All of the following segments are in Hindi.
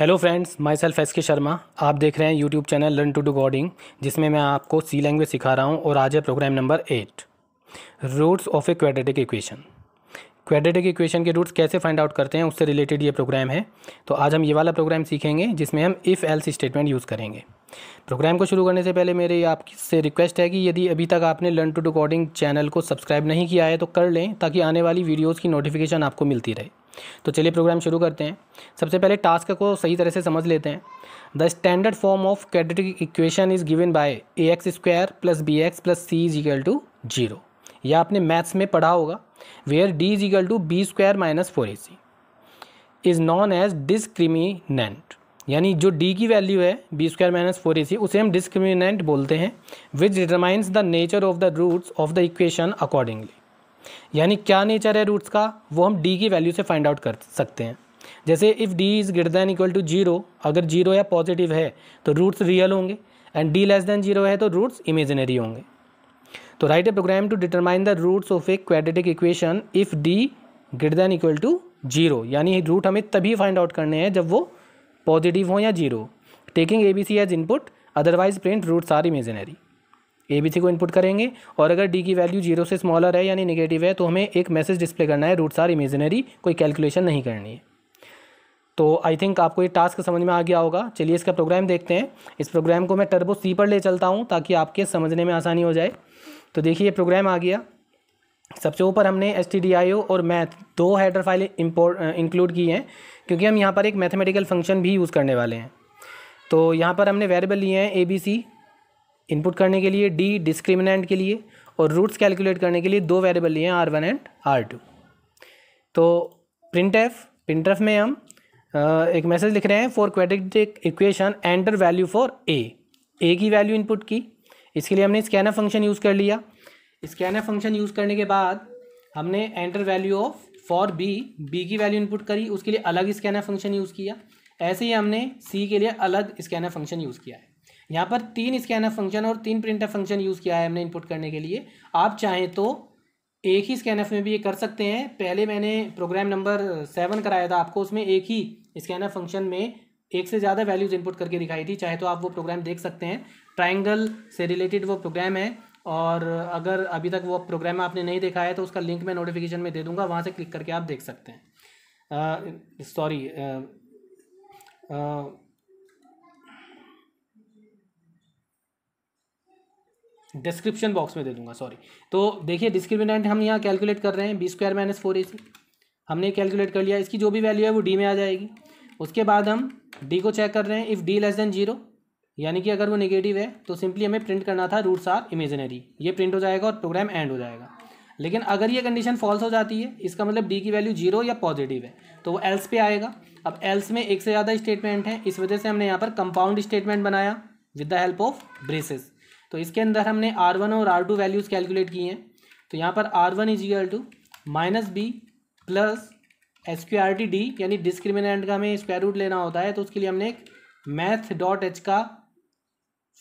hello friends myself S K Sharma आप देख रहे हैं YouTube channel learn to do coding जिसमें मैं आपको सी लैंग्वेज सिखा रहा हूँ और आज है program number eight roots of a quadratic equation quadratic equation के रूट्स कैसे फाइंड आउट करते हैं उससे रिलेटेड ये प्रोग्राम है तो आज हम ये वाला प्रोग्राम सीखेंगे जिसमें हम इफ़ एल्स स्टेटमेंट यूज़ करेंगे प्रोग्राम को शुरू करने से पहले मेरे आपसे रिक्वेस्ट है कि यदि अभी तक आपने लर्न टू डू चैनल को सब्सक्राइब नहीं किया है तो कर लें ताकि आने वाली वीडियोज़ की नोटिफिकेशन आपको मिलती रहे तो चलिए प्रोग्राम शुरू करते हैं सबसे पहले टास्क को सही तरह से समझ लेते हैं the standard form of quadratic equation is given by A X square plus B X plus C is equal to zero यह आपने मैथ्स में पढ़ा होगा where D is equal to B square minus four A C is known as discriminant यानी जो डी की वैल्यू है B square minus four A C उसे हम डिस्क्रिमिनेंट बोलते हैं which determines the nature of the roots of the equation accordingly यानी क्या नेचर है रूट्स का वो हम डी की वैल्यू से फाइंड आउट कर सकते हैं जैसे if D is greater than equal to zero अगर जीरो या पॉजिटिव है तो रूट्स रियल होंगे and D less than zero है तो रूट्स इमेजिनरी होंगे तो write a program to determine the roots of a quadratic equation if D greater than equal to zero यानी रूट हमें तभी फाइंड आउट करने हैं जब वो पॉजिटिव हो या zero taking A B C as input otherwise print roots are imaginary A B C को इनपुट करेंगे और अगर डी की वैल्यू जीरो से स्मॉलर है यानी निगेटिव है तो हमें एक मैसेज डिस्प्ले करना है रूट्स आर इमेजिनरी कोई कैलकुलेशन नहीं करनी है तो आई थिंक आपको ये टास्क समझ में आ गया होगा चलिए इसका प्रोग्राम देखते हैं इस प्रोग्राम को मैं टर्बो सी पर ले चलता हूँ ताकि आपके समझने में आसानी हो जाए तो देखिए ये प्रोग्राम आ गया सबसे ऊपर हमने S T D I O और मैथ दो हेडर फाइल इम्पोर्ट इंक्लूड की हैं क्योंकि हम यहाँ पर एक मैथमेटिकल फंक्शन भी यूज़ करने वाले हैं तो यहाँ पर हमने वेरिएबल लिए हैं ए बी सी इनपुट करने के लिए डी डिस्क्रिमिनेंट के लिए और रूट्स कैलकुलेट करने के लिए दो वेरिएबल लिए हैं R one and R two तो प्रिंट एफ प्रिंट एफ में हम एक मैसेज लिख रहे हैं for quadratic equation enter value for A A की वैल्यू इनपुट की इसके लिए हमने स्कैनर फंक्शन यूज़ कर लिया स्कैनर फंक्शन यूज़ करने के बाद हमने enter value of for B B की वैल्यू इनपुट करी उसके लिए अलग स्कैनर फंक्शन यूज़ किया ऐसे ही हमने सी के लिए अलग स्कैनर फंक्शन यूज़ किया है यहाँ पर तीन स्कैनर फंक्शन और तीन प्रिंटर फंक्शन यूज़ किया है हमने इनपुट करने के लिए आप चाहें तो एक ही एफ में भी ये कर सकते हैं पहले मैंने प्रोग्राम नंबर सेवन कराया था आपको उसमें एक ही स्कैनर फंक्शन में एक से ज़्यादा वैल्यूज़ इनपुट करके दिखाई थी चाहे तो आप वो प्रोग्राम देख सकते हैं ट्राइंगल से रिलेटेड वो प्रोग्राम है और अगर अभी तक वो प्रोग्राम आपने नहीं देखा है तो उसका लिंक मैं नोटिफिकेशन में दे दूंगा वहाँ से क्लिक करके आप देख सकते हैं सॉरी डिस्क्रिप्शन बॉक्स में दे दूंगा सॉरी तो देखिए डिस्क्रिमिनेंट हम यहाँ कैलकुलेट कर रहे हैं B square minus four A C हमने कैलकुलेट कर लिया इसकी जो भी वैल्यू है वो डी में आ जाएगी उसके बाद हम डी को चेक कर रहे हैं if D less than zero यानी कि अगर वो निगेटिव है तो सिंपली हमें प्रिंट करना था रूट्स आर इमेजनरी ये प्रिंट हो जाएगा और प्रोग्राम एंड हो जाएगा लेकिन अगर ये कंडीशन फॉल्स हो जाती है इसका मतलब डी की वैल्यू जीरो या पॉजिटिव है तो वो एल्स पे आएगा अब एल्स में एक से ज़्यादा स्टेटमेंट है इस वजह से हमने यहाँ पर कंपाउंड स्टेटमेंट बनाया with the help of braces तो इसके अंदर हमने आर वन और आर टू वैल्यूज़ कैलकुलेट किए हैं तो यहाँ पर R one is equal to minus B plus S Q R T D यानी डिस्क्रिमिनेंट का हमें स्क्वायर रूट लेना होता है तो उसके लिए हमने एक मैथ डॉट एच का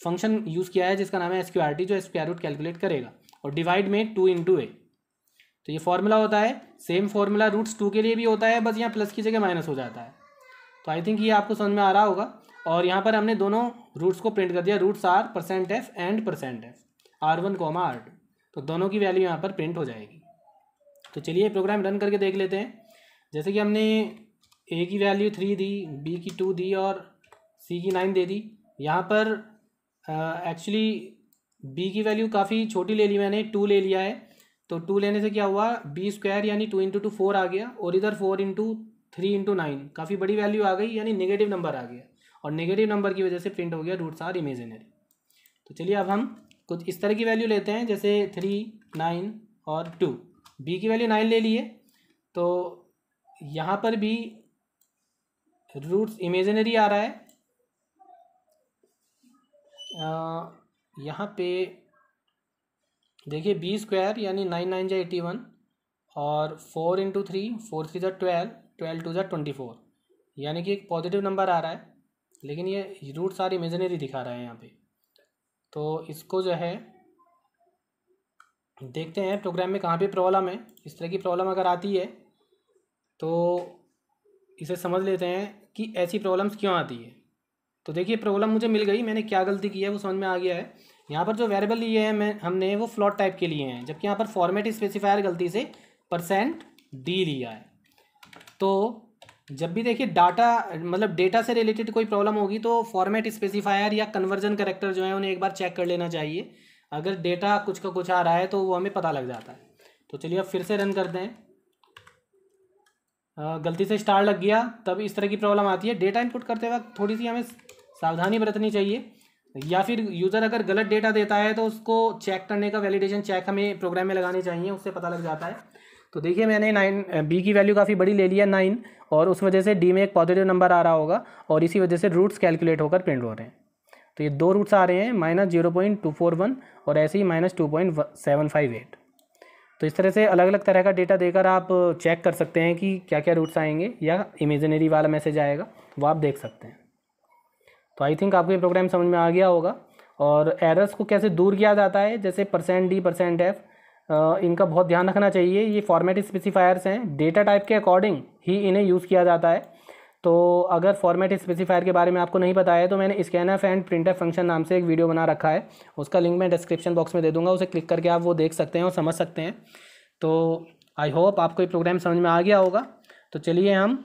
फंक्शन यूज़ किया है जिसका नाम है एस क्यू आर टी जो स्क्वायर रूट कैलकुलेट करेगा और डिवाइड में टू टू ए तो ये फॉर्मूला होता है सेम फॉर्मूला रूट्स टू के लिए भी होता है बस यहाँ प्लस की जगह माइनस हो जाता है तो आई थिंक ये आपको समझ में आ रहा होगा और यहाँ पर हमने दोनों रूट्स को प्रिंट कर दिया roots are percent F and percent F R one comma R two तो दोनों की वैल्यू यहाँ पर प्रिंट हो जाएगी तो चलिए प्रोग्राम रन करके देख लेते हैं जैसे कि हमने ए की वैल्यू थ्री दी बी की टू दी और सी की नाइन दे दी यहाँ पर एक्चुअली बी की वैल्यू काफ़ी छोटी ले ली मैंने टू ले लिया है तो टू लेने से क्या हुआ बी स्क्वायर यानी टू इंटू टू फोर आ गया और इधर four into three into nine काफ़ी बड़ी वैल्यू आ गई यानी नेगेटिव नंबर आ गया और नेगेटिव नंबर की वजह से प्रिंट हो गया रूट्स आर इमेजिनरी तो चलिए अब हम कुछ इस तरह की वैल्यू लेते हैं जैसे थ्री नाइन और टू बी की वैल्यू नाइन ले लिए तो यहाँ पर भी रूट्स इमेजिनरी आ रहा है यहाँ पे देखिए बी स्क्वायर यानी नाइन नाइन जै एटी वन और four into three four three जै ट्वेल्व ट्वेल्व टू जै ट्वेंटी फोर यानी कि एक पॉजिटिव नंबर आ रहा है लेकिन ये रूट सारी इमेजनरी दिखा रहा है यहाँ पे तो इसको जो है देखते हैं प्रोग्राम में कहाँ पे प्रॉब्लम है इस तरह की प्रॉब्लम अगर आती है तो इसे समझ लेते हैं कि ऐसी प्रॉब्लम्स क्यों आती है तो देखिए प्रॉब्लम मुझे मिल गई मैंने क्या गलती की है वो समझ में आ गया है यहाँ पर जो वेरिएबल लिए हैं मैं हमने वो फ्लॉट टाइप के लिए हैं जबकि यहाँ पर फॉर्मेट स्पेसिफायर गलती से परसेंट डी लिया है तो जब भी देखिए डाटा मतलब डेटा से रिलेटेड कोई प्रॉब्लम होगी तो फॉर्मेट स्पेसिफायर या कन्वर्जन करेक्टर जो है उन्हें एक बार चेक कर लेना चाहिए अगर डेटा कुछ का कुछ आ रहा है तो वो हमें पता लग जाता है तो चलिए अब फिर से रन करते हैं गलती से स्टार लग गया तब इस तरह की प्रॉब्लम आती है डेटा इनपुट करते वक्त थोड़ी सी हमें सावधानी बरतनी चाहिए या फिर यूज़र अगर गलत डेटा देता है तो उसको चेक करने का वैलिडेशन चेक हमें प्रोग्राम में लगाने चाहिए उससे पता लग जाता है तो देखिए मैंने नाइन बी की वैल्यू काफ़ी बड़ी ले ली है नाइन और उस वजह से डी में एक पॉजिटिव नंबर आ रहा होगा और इसी वजह से रूट्स कैलकुलेट होकर प्रिंट हो रहे हैं तो ये दो रूट्स आ रहे हैं minus zero point two four one और ऐसे ही minus two point seven five eight तो इस तरह से अलग अलग तरह का डेटा देकर आप चेक कर सकते हैं कि क्या क्या रूट्स आएंगे या इमेजिनरी वाला मैसेज आएगा वो आप देख सकते हैं तो आई थिंक आपको ये प्रोग्राम समझ में आ गया होगा और एरर्स को कैसे दूर किया जाता है जैसे परसेंट डी परसेंट एफ इनका बहुत ध्यान रखना चाहिए ये फॉर्मेट स्पेसिफायर्स हैं डेटा टाइप के अकॉर्डिंग ही इन्हें यूज़ किया जाता है तो अगर फॉर्मेट स्पेसिफायर के बारे में आपको नहीं पता है तो मैंने scan F and print F function नाम से एक वीडियो बना रखा है उसका लिंक मैं डिस्क्रिप्शन बॉक्स में दे दूंगा उसे क्लिक करके आप वो देख सकते हैं और समझ सकते हैं तो आई होप आपको ये प्रोग्राम समझ में आ गया होगा तो चलिए हम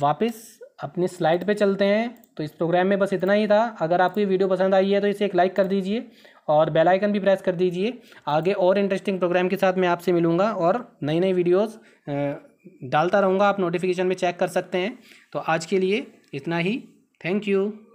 वापस अपनी स्लाइड पर चलते हैं तो इस प्रोग्राम में बस इतना ही था अगर आपको ये वीडियो पसंद आई है तो इसे एक लाइक कर दीजिए और बेल आइकन भी प्रेस कर दीजिए आगे और इंटरेस्टिंग प्रोग्राम के साथ मैं आपसे मिलूँगा और नई नई वीडियोज़ डालता रहूँगा आप नोटिफिकेशन में चेक कर सकते हैं तो आज के लिए इतना ही थैंक यू